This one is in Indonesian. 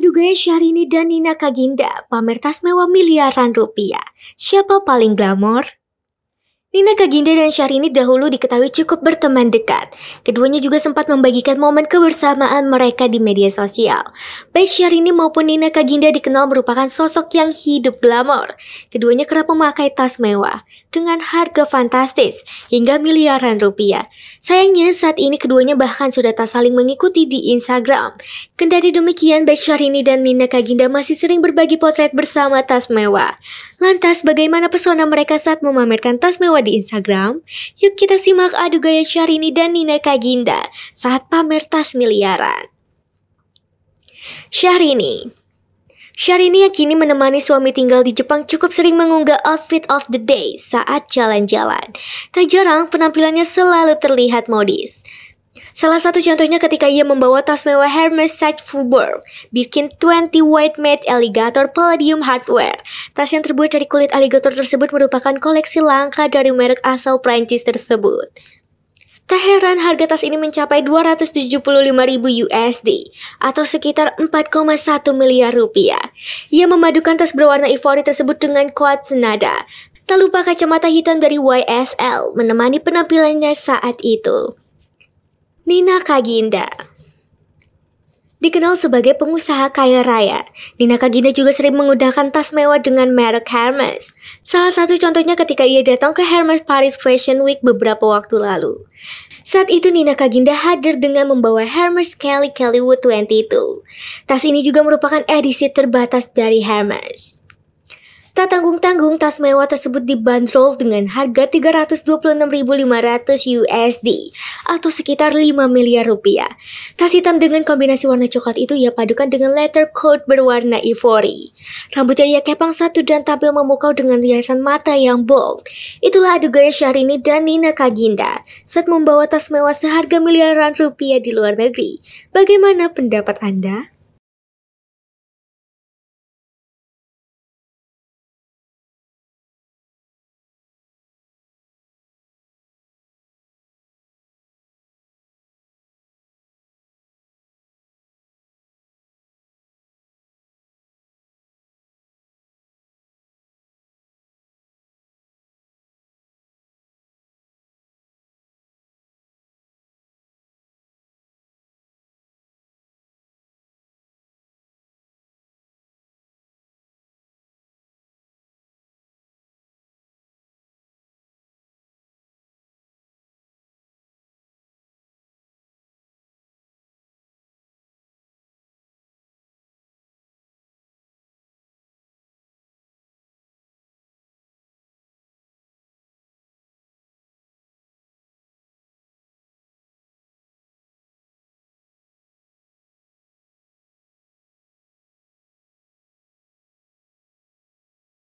juga guys, ya, Syahrini dan Nina Kaginda pamer tas mewah miliaran rupiah. Siapa paling glamor? Nina Kaginda dan Syahrini dahulu diketahui cukup berteman dekat. Keduanya juga sempat membagikan momen kebersamaan mereka di media sosial. Baik Syahrini maupun Nina Kaginda dikenal merupakan sosok yang hidup glamor. Keduanya kerap memakai tas mewah dengan harga fantastis hingga miliaran rupiah. Sayangnya saat ini keduanya bahkan sudah tak saling mengikuti di Instagram. Kendati demikian, baik Syahrini dan Nina Kaginda masih sering berbagi potret bersama tas mewah. Lantas bagaimana pesona mereka saat memamerkan tas mewah di Instagram, yuk kita simak adu gaya Syahrini dan Nina Kaginda saat pamer tas miliaran. Syahrini Syahrini yang kini menemani suami tinggal di Jepang cukup sering mengunggah outfit of the day saat jalan-jalan. Tak jarang penampilannya selalu terlihat modis. Salah satu contohnya ketika ia membawa tas mewah Hermes Sachs Fubur, Birkin 20 White Made Alligator Palladium Hardware. Tas yang terbuat dari kulit alligator tersebut merupakan koleksi langka dari merek asal Prancis tersebut. Tak heran harga tas ini mencapai 275.000 USD atau sekitar 4,1 miliar rupiah. Ia memadukan tas berwarna ivory tersebut dengan kuat senada. Tak lupa kacamata hitam dari YSL menemani penampilannya saat itu. Nina Kaginda Dikenal sebagai pengusaha kaya raya, Nina Kaginda juga sering menggunakan tas mewah dengan merek Hermes. Salah satu contohnya ketika ia datang ke Hermes Paris Fashion Week beberapa waktu lalu. Saat itu Nina Kaginda hadir dengan membawa Hermes Kelly Kellywood 22. Tas ini juga merupakan edisi terbatas dari Hermes. Tak tanggung-tanggung, tas mewah tersebut dibanderol dengan harga 326.500 USD atau sekitar 5 miliar rupiah. Tas hitam dengan kombinasi warna coklat itu ia padukan dengan letter coat berwarna ivory. Rambutnya ia kepang satu dan tampil memukau dengan riasan mata yang bold. Itulah adu gaya Syahrini dan Nina Kaginda saat membawa tas mewah seharga miliaran rupiah di luar negeri. Bagaimana pendapat Anda?